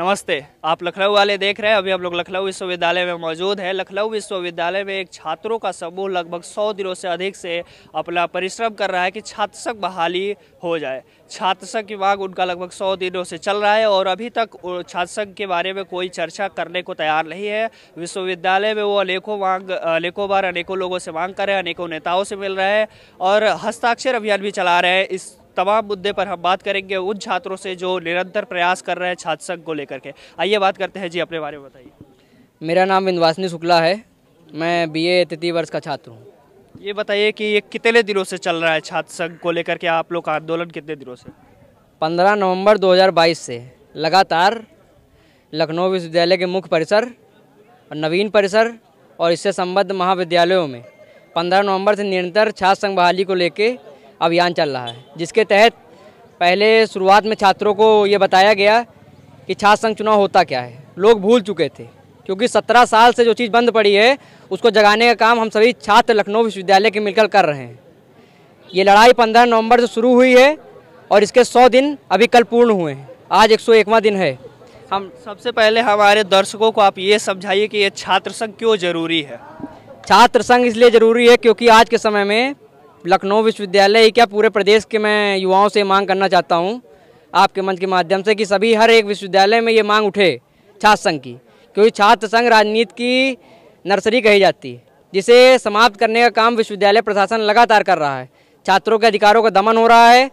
नमस्ते आप लखनऊ वाले देख रहे हैं अभी हम लोग लखनऊ विश्वविद्यालय में मौजूद है लखनऊ विश्वविद्यालय में एक छात्रों का समूह लगभग सौ दिनों से अधिक से अपना परिश्रम कर रहा है कि छात्रसंघ बहाली हो जाए छात्रसंघ की मांग उनका लगभग सौ दिनों से चल रहा है और अभी तक संघ के बारे में कोई चर्चा करने को तैयार नहीं है विश्वविद्यालय में वो अनेकों मांग अनेकों बार अनेकों लोगों से मांग कर रहे हैं अनेकों नेताओं से मिल रहे हैं और हस्ताक्षर अभियान भी चला रहे हैं इस तमाम मुद्दे पर हम बात करेंगे उन छात्रों से जो निरंतर प्रयास कर रहे हैं छात्र संघ को लेकर के आइए बात करते हैं जी अपने बारे में बताइए मेरा नाम विन्दवासिनी शुक्ला है मैं बी ए तृतीय वर्ष का छात्र हूँ ये बताइए कि ये कितने दिनों से चल रहा है छात्र संघ को लेकर के आप लोग का आंदोलन कितने दिनों से पंद्रह नवंबर 2022 से लगातार लखनऊ विश्वविद्यालय के मुख्य परिसर और नवीन परिसर और इससे संबद्ध महाविद्यालयों में पंद्रह नवंबर से निरंतर छात्र संघ बहाली को लेकर अभियान चल रहा है जिसके तहत पहले शुरुआत में छात्रों को ये बताया गया कि छात्र संघ चुनाव होता क्या है लोग भूल चुके थे क्योंकि सत्रह साल से जो चीज़ बंद पड़ी है उसको जगाने का काम हम सभी छात्र लखनऊ विश्वविद्यालय के मिलकर कर रहे हैं ये लड़ाई पंद्रह नवंबर से शुरू हुई है और इसके सौ दिन अभी कल पूर्ण हुए हैं आज एक सौ दिन है हम सबसे पहले हमारे दर्शकों को आप ये समझाइए कि ये छात्र संघ क्यों ज़रूरी है छात्र संघ इसलिए ज़रूरी है क्योंकि आज के समय में लखनऊ विश्वविद्यालय ही क्या पूरे प्रदेश के मैं युवाओं से मांग करना चाहता हूँ आपके मंच के माध्यम से कि सभी हर एक विश्वविद्यालय में ये मांग उठे छात्र संघ की क्योंकि छात्र संघ राजनीति की नर्सरी कही जाती है जिसे समाप्त करने का काम विश्वविद्यालय प्रशासन लगातार कर रहा है छात्रों के अधिकारों का दमन हो रहा है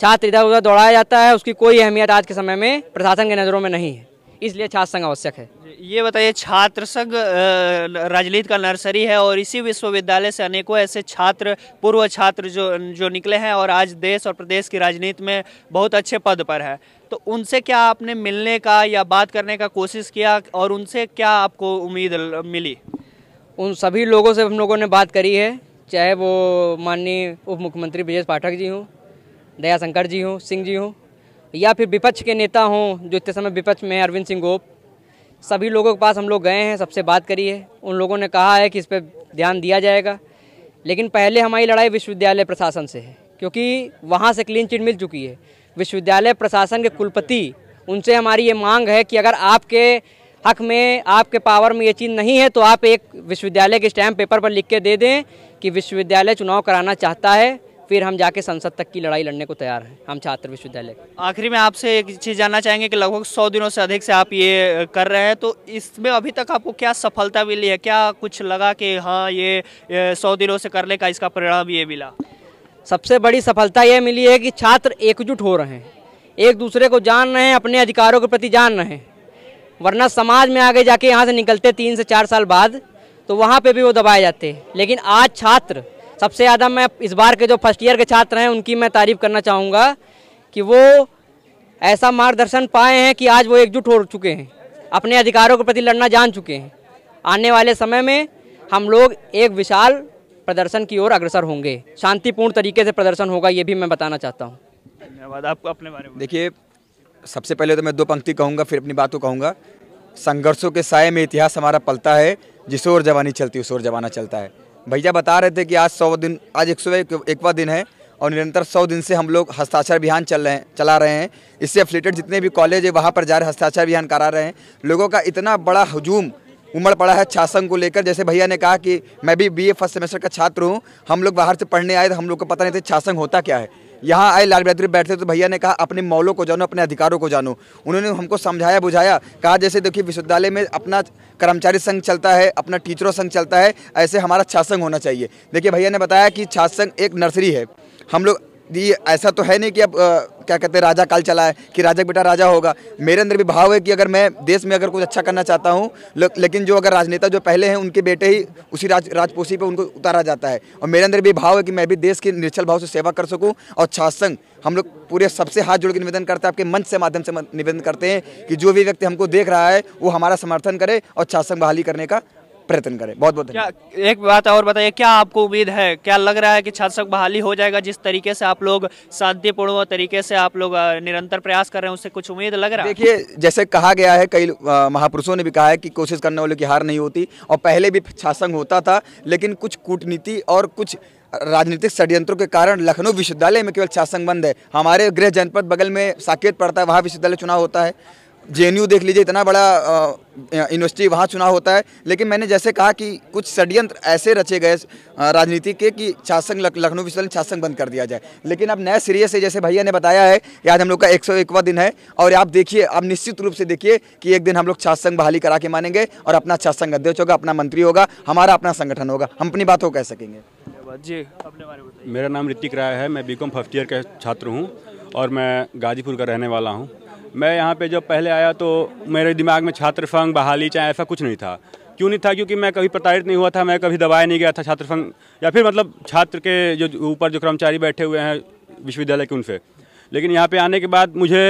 छात्र इधर उधर दौड़ाया जाता है उसकी कोई अहमियत आज के समय में प्रशासन की नज़रों में नहीं है इसलिए छात्र संघ आवश्यक है ये बताइए छात्र संघ राजनीति का नर्सरी है और इसी विश्वविद्यालय से अनेकों ऐसे छात्र पूर्व छात्र जो जो निकले हैं और आज देश और प्रदेश की राजनीति में बहुत अच्छे पद पर है तो उनसे क्या आपने मिलने का या बात करने का कोशिश किया और उनसे क्या आपको उम्मीद मिली उन सभी लोगों से हम लोगों ने बात करी है चाहे वो माननीय उप मुख्यमंत्री ब्रजेश पाठक जी हों दयाशंकर जी हों सिंह जी हों या फिर विपक्ष के नेता हों जो इतने समय विपक्ष में अरविंद सिंह गोप सभी लोगों के पास हम लोग गए हैं सबसे बात करी है उन लोगों ने कहा है कि इस पर ध्यान दिया जाएगा लेकिन पहले हमारी लड़ाई विश्वविद्यालय प्रशासन से है क्योंकि वहाँ से क्लीन चिट मिल चुकी है विश्वविद्यालय प्रशासन के कुलपति उनसे हमारी ये मांग है कि अगर आपके हक में आपके पावर में ये चीज़ नहीं है तो आप एक विश्वविद्यालय के स्टैम्प पेपर पर लिख के दे दें कि विश्वविद्यालय चुनाव कराना चाहता है फिर हम जाके संसद तक की लड़ाई लड़ने को तैयार हैं हम छात्र विश्वविद्यालय आखिरी में आपसे एक चीज़ जानना चाहेंगे कि लगभग सौ दिनों से अधिक से आप ये कर रहे हैं तो इसमें अभी तक आपको क्या सफलता मिली है क्या कुछ लगा कि हाँ ये, सौ दिनों से करने का इसका परिणाम ये मिला सबसे बड़ी सफलता यह मिली है कि छात्र एकजुट हो रहे हैं एक दूसरे को जान रहे हैं अपने अधिकारों के प्रति जान रहे हैं वरना समाज में आगे जाके यहाँ से निकलते तीन से चार साल बाद तो वहाँ पे भी वो दबाए जाते हैं लेकिन आज छात्र सबसे ज़्यादा मैं इस बार के जो फर्स्ट ईयर के छात्र हैं उनकी मैं तारीफ़ करना चाहूँगा कि वो ऐसा मार्गदर्शन पाए हैं कि आज वो एकजुट हो चुके हैं अपने अधिकारों के प्रति लड़ना जान चुके हैं आने वाले समय में हम लोग एक विशाल प्रदर्शन की ओर अग्रसर होंगे शांतिपूर्ण तरीके से प्रदर्शन होगा ये भी मैं बताना चाहता हूँ धन्यवाद आपको अपने बारे में देखिए सबसे पहले तो मैं दो पंक्ति कहूँगा फिर अपनी बात को कहूँगा संघर्षों के साय में इतिहास हमारा पलता है जिस ओर जवानी चलती उस ओर जवाना चलता है भैया बता रहे थे कि आज सौ दिन आज एक सौ एकवा दिन है और निरंतर सौ दिन से हम लोग हस्ताक्षर अभियान चल रहे हैं चला रहे हैं इससे अफिलेटेड जितने भी कॉलेज है वहाँ पर जा रहे हस्ताक्षर अभियान करा रहे हैं लोगों का इतना बड़ा हजूम उमड़ पड़ा है छासंग को लेकर जैसे भैया ने कहा कि मैं भी बी फर्स्ट सेमेस्टर का छात्र हूँ हम लोग बाहर से पढ़ने आए तो हम लोग को पता नहीं था छासंग होता क्या है यहाँ आए लाल बहादुर बैठते तो भैया ने कहा अपने मौलों को जानो अपने अधिकारों को जानो उन्होंने हमको समझाया बुझाया कहा जैसे देखिए विश्वविद्यालय में अपना कर्मचारी संघ चलता है अपना टीचरों संघ चलता है ऐसे हमारा छात्र होना चाहिए देखिए भैया ने बताया कि छात्र एक नर्सरी है हम लोग ये ऐसा तो है नहीं कि अब क्या कहते हैं राजा काल चला है कि राजा बेटा राजा होगा मेरे अंदर भी भाव है कि अगर मैं देश में अगर कुछ अच्छा करना चाहता हूँ लेकिन जो अगर राजनेता जो पहले हैं उनके बेटे ही उसी राज राजपोषी पर उनको उतारा जाता है और मेरे अंदर भी भाव है कि मैं भी देश की निश्चल भाव से सेवा कर सकूँ और छात्र हम लोग पूरे सबसे हाथ जोड़ के निवेदन करते हैं आपके मंच से माध्यम से निवेदन करते हैं कि जो भी व्यक्ति हमको देख रहा है वो हमारा समर्थन करे और छात्र बहाली करने का प्रयत्न करें बहुत बहुत धन्यवाद एक बात और बताइए क्या आपको उम्मीद है क्या लग रहा है कि छात्र बहाली हो जाएगा जिस तरीके से आप लोग शांतिपूर्ण तरीके से आप लोग निरंतर प्रयास कर रहे हैं उससे कुछ उम्मीद लग रहा है देखिए जैसे कहा गया है कई महापुरुषों ने भी कहा है कि कोशिश करने वालों की हार नहीं होती और पहले भी छात्र होता था लेकिन कुछ कूटनीति और कुछ राजनीतिक षड्यंत्रों के कारण लखनऊ विश्वविद्यालय में केवल शासन बंद है हमारे गृह जनपद बगल में साकेत पड़ता है वहाँ विश्वविद्यालय चुनाव होता है जे देख लीजिए इतना बड़ा यूनिवर्सिटी वहाँ चुनाव होता है लेकिन मैंने जैसे कहा कि कुछ षड्यंत्र ऐसे रचे गए राजनीति के कि शासन लखनऊ विश्वविद्यालय शासन बंद कर दिया जाए लेकिन अब नए सिरे से जैसे भैया ने बताया है कि आज हम लोग का एक दिन है और आप देखिए आप निश्चित रूप से देखिए कि एक दिन हम लोग शासन बहाली करा के मानेंगे और अपना शासन अध्यक्ष होगा अपना मंत्री होगा हमारा अपना संगठन होगा हम अपनी बात को कह सकेंगे जी अपने बारे में मेरा नाम ऋतिक राय है मैं बी फर्स्ट ईयर का छात्र हूँ और मैं गाजीपुर का रहने वाला हूँ मैं यहाँ पे जब पहले आया तो मेरे दिमाग में छात्र संघ बहाली चाहे ऐसा कुछ नहीं था क्यों नहीं था क्योंकि मैं कभी प्रताड़ित नहीं हुआ था मैं कभी दबाया नहीं गया था छात्र संघ या फिर मतलब छात्र के जो ऊपर जो कर्मचारी बैठे हुए हैं विश्वविद्यालय के उनसे लेकिन यहाँ पे आने के बाद मुझे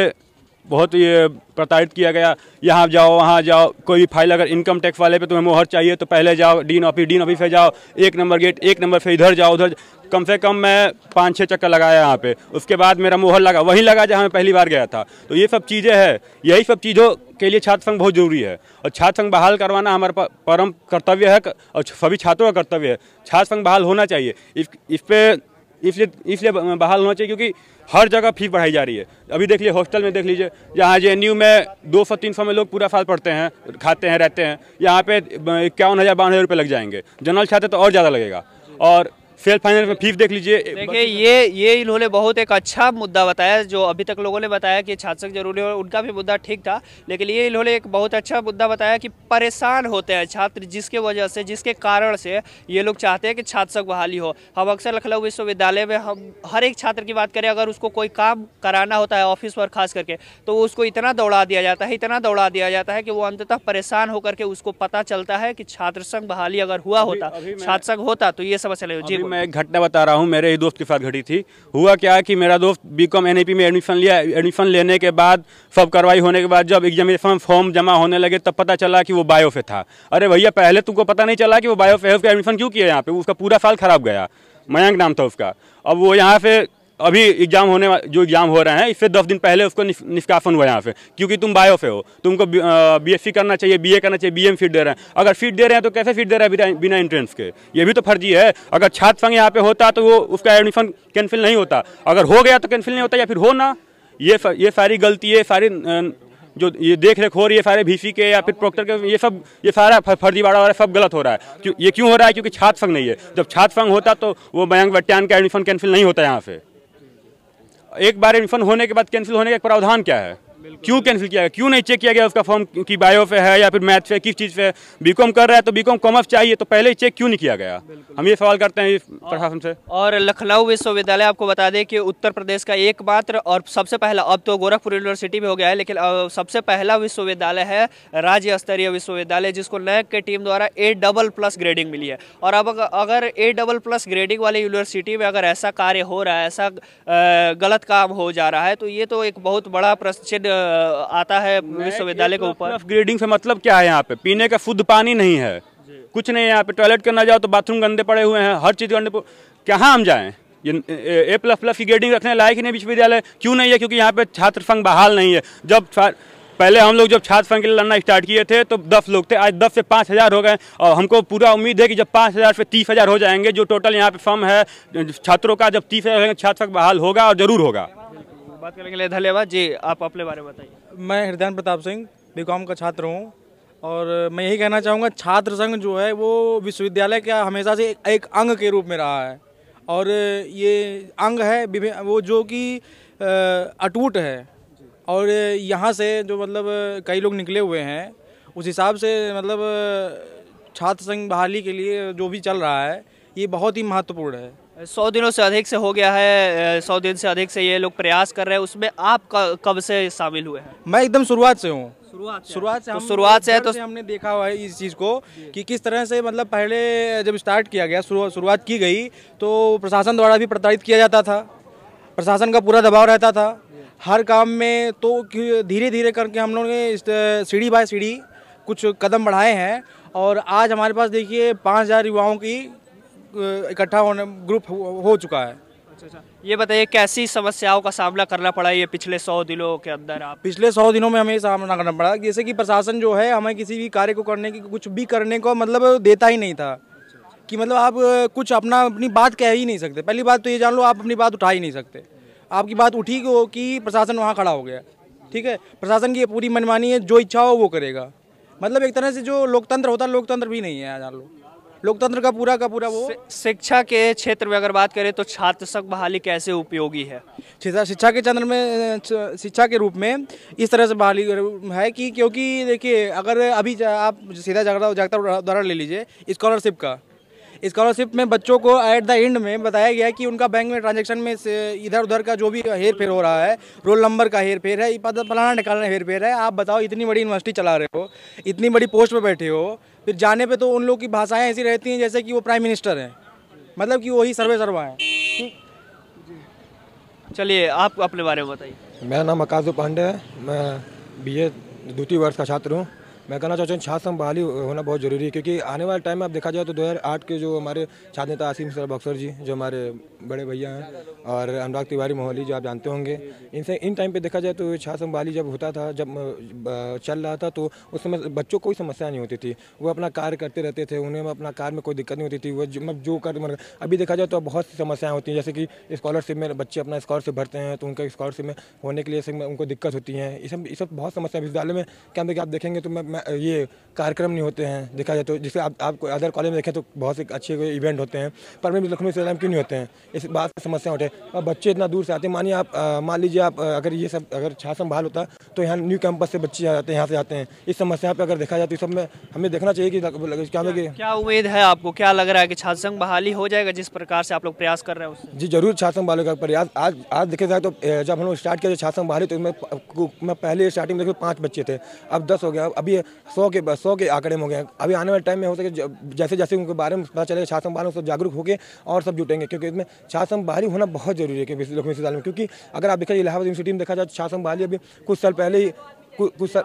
बहुत ये प्रताड़ित किया गया यहाँ जाओ वहाँ जाओ कोई भी फाइल अगर इनकम टैक्स वाले पे तुम्हें मोहर चाहिए तो पहले जाओ डीन ऑफिस डीन ऑफिस जाओ एक नंबर गेट एक नंबर फिर इधर जाओ उधर कम से कम मैं पाँच छः चक्कर लगाया यहाँ पे उसके बाद मेरा मोहर लगा वहीं लगा जहाँ मैं पहली बार गया था तो ये सब चीज़ें हैं यही सब चीज़ों के लिए छात्र संघ बहुत जरूरी है और छात्र संघ बहाल करवाना हमारा परम कर्तव्य है और सभी छात्रों का कर्तव्य है छात्र संघ बहाल होना चाहिए इस इस पर इसलिए इसलिए बहाल होना चाहिए क्योंकि हर जगह फीस बढ़ाई जा रही है अभी देख लीजिए हॉस्टल में देख लीजिए यहाँ जे एन में दो सौ तीन सौ में लोग पूरा साल पढ़ते हैं खाते हैं रहते हैं यहाँ पे इक्यावन हज़ार बावन हज़ार रुपये लग जाएंगे जनरल छात्र तो और ज़्यादा लगेगा और सेल्फ फाइनेंस में फीस देख लीजिए देखिए ये ये इन्होंने बहुत एक अच्छा मुद्दा बताया जो अभी तक लोगों ने बताया कि छात्र जरूरी है उनका भी मुद्दा ठीक था लेकिन ये इन्होंने एक बहुत अच्छा मुद्दा बताया कि परेशान होते हैं छात्र जिसके वजह से जिसके कारण से ये लोग चाहते हैं कि छात्र बहाली हो हम अक्सर लखनऊ विश्वविद्यालय में हम हर एक छात्र की बात करें अगर उसको कोई काम कराना होता है ऑफिस वर्क खास करके तो उसको इतना दौड़ा दिया जाता है इतना दौड़ा दिया जाता है कि वो अंततः परेशान होकर के उसको पता चलता है कि छात्र संघ बहाली अगर हुआ होता छात्र संघ होता तो ये समस्या ले जी मैं एक घटना बता रहा हूँ मेरे ही दोस्त के साथ घटी थी हुआ क्या कि मेरा दोस्त बी कॉम एन में एडमिशन लिया एडमिशन लेने के बाद सब कार्रवाई होने के बाद जब एग्जामिनेशन फॉर्म जमा होने लगे तब पता चला कि वो बायो पे था अरे भैया पहले तुमको पता नहीं चला कि वो बायो पे एडमिशन क्यों किया यहाँ पे उसका पूरा साल खराब गया मयंक नाम था उसका अब वो यहाँ से अभी एग्जाम होने जो एग्जाम हो रहे हैं इससे दस दिन पहले उसको निष्कासन हुआ यहाँ से क्योंकि तुम बायो से हो तुमको बीएससी करना चाहिए बीए करना चाहिए बीएम सीट दे रहे हैं अगर सीट दे रहे हैं तो कैसे सीट दे रहे हैं बिना इंट्रेंस के ये भी तो फर्जी है अगर छात्र संघ यहाँ पे होता तो वो उसका एडमिशन कैंसिल नहीं होता अगर हो गया तो कैंसिल नहीं होता या फिर हो ना ये ये सारी गलती है सारी जो ये देख रेख हो रही है सारे भी के या फिर प्रोक्टर के ये सब ये सारा फर्जीवाड़ा वाला सब गलत हो रहा है क्यों ये क्यों हो रहा है क्योंकि छात्र संघ नहीं है जब छात्र संघ होता तो वो मयंक वट्यान का एडमिशन कैंसिल नहीं होता यहाँ से एक बार रिफंड होने के बाद कैंसिल होने का प्रावधान क्या है क्यों कैंसिल किया गया क्यों नहीं चेक किया गया उसका फॉर्म की बायो पे है या फिर मैथ पे किस चीज़ पे बी कॉम कर रहा है तो बी कॉम कॉमर्स चाहिए तो पहले ही चेक क्यों नहीं किया गया हम ये सवाल करते हैं प्रशासन से और लखनऊ विश्वविद्यालय आपको बता दें कि उत्तर प्रदेश का एकमात्र और सबसे पहला अब तो गोरखपुर यूनिवर्सिटी भी हो गया है लेकिन सबसे पहला विश्वविद्यालय है राज्य स्तरीय विश्वविद्यालय जिसको नैक के टीम द्वारा ए डबल प्लस ग्रेडिंग मिली है और अब अगर ए डबल प्लस ग्रेडिंग वाली यूनिवर्सिटी में अगर ऐसा कार्य हो रहा है ऐसा गलत काम हो जा रहा है तो ये तो एक बहुत बड़ा प्रश्न आता है विश्वविद्यालय के तो ऊपर ग्रेडिंग से मतलब क्या है यहाँ पे पीने का शुद्ध पानी नहीं है कुछ नहीं है यहाँ पे टॉयलेट करना जाओ तो बाथरूम गंदे पड़े हुए हैं हर चीज़ गंदे कहाँ हम जाएँ ये ए प्लस प्लस की ग्रेडिंग रखने लायक ही नहीं विश्वविद्यालय क्यों नहीं है क्योंकि यहाँ पे छात्र संघ बहाल नहीं है जब पहले हम लोग जब छात्र संघ के लिए लड़ना स्टार्ट किए थे तो दस लोग थे आज दस से पाँच हज़ार हो गए और हमको पूरा उम्मीद है कि जब पाँच हज़ार से तीस हज़ार हो जाएंगे जो टोटल यहाँ पे फॉर्म है छात्रों का जब तीस हज़ार छात्र संघ बहाल होगा और ज़रूर होगा बात करने के लिए धन्यवाद जी आप अपने बारे में बताइए मैं हृदय प्रताप सिंह बी का छात्र हूँ और मैं यही कहना चाहूँगा छात्र संघ जो है वो विश्वविद्यालय का हमेशा से एक अंग के रूप में रहा है और ये अंग है वो जो कि अटूट है और यहाँ से जो मतलब कई लोग निकले हुए हैं उस हिसाब से मतलब छात्र संघ बहाली के लिए जो भी चल रहा है ये बहुत ही महत्वपूर्ण है सौ दिनों से अधिक से हो गया है सौ दिन से अधिक से ये लोग प्रयास कर रहे हैं उसमें आप कब से शामिल हुए हैं मैं एकदम शुरुआत से हूँ शुरुआत से शुरुआत से, तो शुरुआत से है तो से हमने देखा हुआ है इस चीज़ को कि किस तरह से मतलब पहले जब स्टार्ट किया गया शुरुआत की गई तो प्रशासन द्वारा भी प्रताड़ित किया जाता था प्रशासन का पूरा दबाव रहता था हर काम में तो धीरे धीरे करके हम लोगों ने सीढ़ी बाय सीढ़ी कुछ कदम बढ़ाए हैं और आज हमारे पास देखिए पाँच हज़ार युवाओं की इकट्ठा होने ग्रुप हो चुका है अच्छा अच्छा ये बताइए कैसी समस्याओं का सामना करना पड़ा ये पिछले सौ दिनों के अंदर आप पिछले सौ दिनों में हमें सामना करना पड़ा जैसे कि प्रशासन जो है हमें किसी भी कार्य को करने की कुछ भी करने को मतलब देता ही नहीं था कि मतलब आप कुछ अपना अपनी बात कह ही नहीं सकते पहली बात तो ये जान लो आप अपनी बात उठा ही नहीं सकते आपकी बात उठी हो कि प्रशासन वहाँ खड़ा हो गया ठीक है प्रशासन की पूरी मनमानी है जो इच्छा हो वो करेगा मतलब एक तरह से जो लोकतंत्र होता है लोकतंत्र भी नहीं है जान लो लोकतंत्र का पूरा का पूरा वो शिक्षा के क्षेत्र में अगर बात करें तो छात्र संघ बहाली कैसे उपयोगी है शिक्षा के चंद्र में शिक्षा के रूप में इस तरह से बहाली है कि क्योंकि देखिए अगर अभी आप सीधा जागता जागता द्वारा ले लीजिए स्कॉलरशिप का स्कॉलरशिप में बच्चों को एट द एंड में बताया गया कि उनका बैंक में ट्रांजेक्शन में इधर उधर का जो भी हेर फेर हो रहा है रोल नंबर का हेर फेर है फलाना निकालना हेर फेर है आप बताओ इतनी बड़ी यूनिवर्सिटी चला रहे हो इतनी बड़ी पोस्ट पर बैठे हो फिर जाने पर तो उन लोग की भाषाएँ ऐसी रहती हैं जैसे कि वो प्राइम मिनिस्टर हैं मतलब कि वही सर्वे सर्वा हैं चलिए आप अपने बारे में बताइए मेरा नाम अकाशु पांडे है मैं बी ए द्वितीय वर्ष का छात्र हूँ मैं कहना चाहता हूँ छात्र संघ बहाली होना बहुत जरूरी है क्योंकि आने वाले टाइम में आप देखा जाए तो 2008 के जो हमारे छात्र नेता आसिम सर बक्सर जी जो हमारे बड़े भैया हैं और अनुराग तिवारी मोहली जो आप जानते होंगे इनसे इन टाइम पर देखा जाए तो छात्र संघ बहाली जब होता था जब चल रहा था तो उस समय बच्चों को कोई समस्या नहीं होती थी वो अपना कार्य करते रहते थे उन्हें अपना कार्य में कोई दिक्कत नहीं होती थी वो जो कर अभी देखा जाए तो बहुत सी समस्याएँ होती हैं जैसे कि स्कॉलरशिप में बच्चे अपना स्कॉलरशिप भरते हैं तो उनका स्कॉलरशिप में होने के लिए उनको दिक्कत होती है ये ये सब बहुत समस्या विद्यालय में क्या आप देखेंगे तो मैं ये कार्यक्रम नहीं होते हैं देखा जाए तो जैसे आप आप अदर कॉलेज में देखें तो बहुत से अच्छे इवेंट होते हैं पर में लखनऊ इस्लाम क्यों नहीं होते हैं इस बात की समस्या उठे और बच्चे इतना दूर से आते हैं मानिए आप मान लीजिए आप अगर ये सब अगर छात्र संभाल होता तो यहाँ न्यू कैंपस से बच्चे आ जाते हैं यहाँ से आते हैं इस समस्या पर अगर देखा जाए तो सब में हमें देखना चाहिए कि क्या लगे क्या उम्मीद है आपको क्या लग रहा है कि छात्र संघ बहाली हो जाएगा जिस प्रकार से आप लोग प्रयास कर रहे हैं जी जरूर छात्र संघ बहाली का प्रयास आज आज देखा जाए तो जब हम लोग स्टार्ट किया छात्र संघ बहाली तो मैं पहले स्टार्टिंग में देखिए पाँच बच्चे थे अब दस हो गया अभी सौ के सौ के आंकड़े में हो गए अभी आने वाले टाइम में हो सके जैसे जैसे उनके बारे में पता चलेगा छात्र संभाल सब जागरूक होकर और सब जुटेंगे क्योंकि इसमें छात्र संभाली होना बहुत जरूरी है लक्ष्मी साल में क्योंकि अगर आप देखा इलाहाबाद यूनिवर्सिटी में देखा जाए छात्र संभाली अभी कुछ साल पहले ही कुछ साल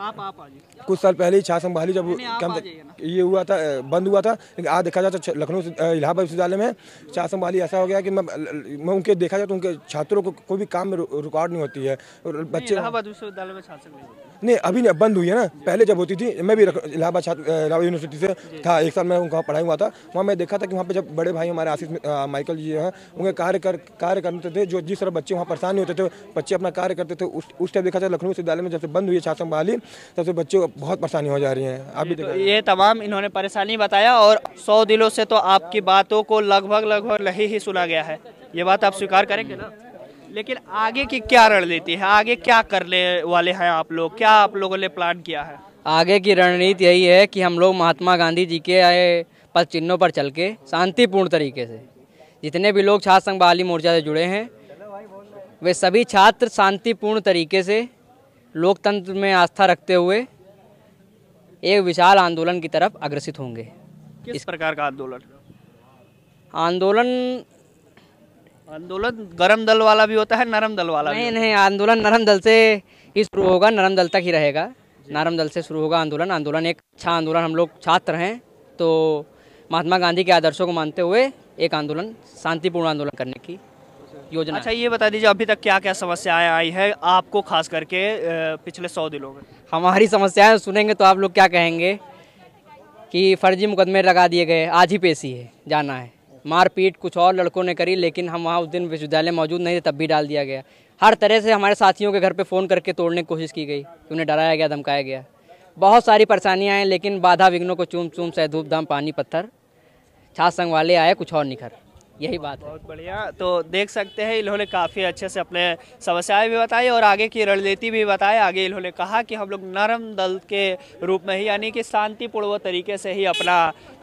कुछ साल पहले ही छा संभाली जब कम मतलब ये हुआ था बंद हुआ था लेकिन आज देखा जाए तो लखनऊ इलाहाबाद विश्वविद्यालय में छा संभाली ऐसा हो गया कि मैं मैं उनके देखा जाए तो उनके छात्रों को कोई भी काम में रुकावट नहीं होती है और बच्चे इलाहाबाद विश्वविद्यालय में छात्र नहीं अभी नहीं बंद हुई है ना पहले जब होती थी मैं भी इलाहाबाद छात्र इलाहाबाद यूनिवर्सिटी से था एक साल मैं वहाँ पढ़ाई हुआ था वहाँ मैं देखा था कि वहाँ पर जब बड़े भाई हमारे आशीष माइकल जी हैं उनके कार्य कर कार्य करते थे जो जिस तरह बच्चे वहाँ परेशान नहीं होते थे बच्चे अपना कार्य करते थे उस टाइम देखा जाए तो लखनऊ विश्वविद्यालय में जब से बंद हुई है छात्र संभाली तब से बच्चों को बहुत परेशानी हो जा रही है आप भी तो ये तमाम इन्होंने परेशानी बताया और सौ दिलों से तो आपकी बातों को लगभग लगभग नहीं ही सुना गया है ये बात आप स्वीकार करेंगे ना लेकिन आगे की क्या रणनीति है आगे क्या करने वाले हैं आप लोग क्या आप लोगों ने प्लान किया है आगे की रणनीति यही है कि हम लोग महात्मा गांधी जी के आए पद चिन्हों पर चल के शांतिपूर्ण तरीके से जितने भी लोग छात्र संघ बाली मोर्चा से जुड़े हैं वे सभी छात्र शांतिपूर्ण तरीके से लोकतंत्र में आस्था रखते हुए एक विशाल आंदोलन की तरफ अग्रसित होंगे किस प्रकार का आंदोलन आंदोलन आंदोलन गरम दल वाला भी होता है नरम दल वाला नहीं नहीं आंदोलन नरम दल से ही शुरू होगा नरम दल तक ही रहेगा नरम दल से शुरू होगा आंदोलन आंदोलन एक अच्छा आंदोलन हम लोग छात्र हैं तो महात्मा गांधी के आदर्शों को मानते हुए एक आंदोलन शांतिपूर्ण आंदोलन करने की योजना अच्छा ये बता दीजिए अभी तक क्या क्या समस्याएं आई है आपको खास करके पिछले सौ दिनों में हमारी समस्याएं सुनेंगे तो आप लोग क्या कहेंगे कि फर्जी मुकदमे लगा दिए गए आज ही पेशी है जाना है मारपीट कुछ और लड़कों ने करी लेकिन हम वहाँ उस दिन विश्वविद्यालय मौजूद नहीं थे तब भी डाल दिया गया हर तरह से हमारे साथियों के घर पे फ़ोन करके तोड़ने की कोशिश की गई उन्हें डराया गया धमकाया गया बहुत सारी परेशानियाँ हैं लेकिन बाधा विघ्नों को चूम चूम से धूप धाम पानी पत्थर छात्र संघ वाले आए कुछ और निखर यही बात है बहुत बढ़िया तो देख सकते हैं इन्होंने काफ़ी अच्छे से अपने समस्याएं भी बताई और आगे की रणनीति भी बताई आगे इन्होंने कहा कि हम लोग नरम दल के रूप में ही यानी कि शांतिपूर्ण तरीके से ही अपना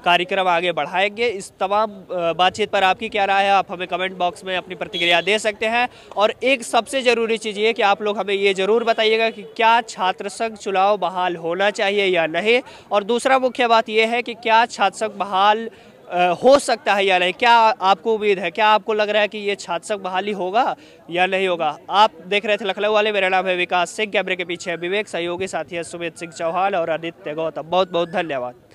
कार्यक्रम आगे बढ़ाएंगे इस तमाम बातचीत पर आपकी क्या राय है आप हमें कमेंट बॉक्स में अपनी प्रतिक्रिया दे सकते हैं और एक सबसे ज़रूरी चीज़ ये कि आप लोग हमें ये ज़रूर बताइएगा कि क्या छात्र संघ चुनाव बहाल होना चाहिए या नहीं और दूसरा मुख्य बात यह है कि क्या छात्र संघ बहाल हो सकता है या नहीं क्या आपको उम्मीद है क्या आपको लग रहा है कि ये छात्र बहाली होगा या नहीं होगा आप देख रहे थे लखनऊ वाले मेरा नाम है विकास सिंह कैमरे के पीछे विवेक सहयोगी साथी है सुमित सिंह चौहान और आदित्य गौतम बहुत बहुत धन्यवाद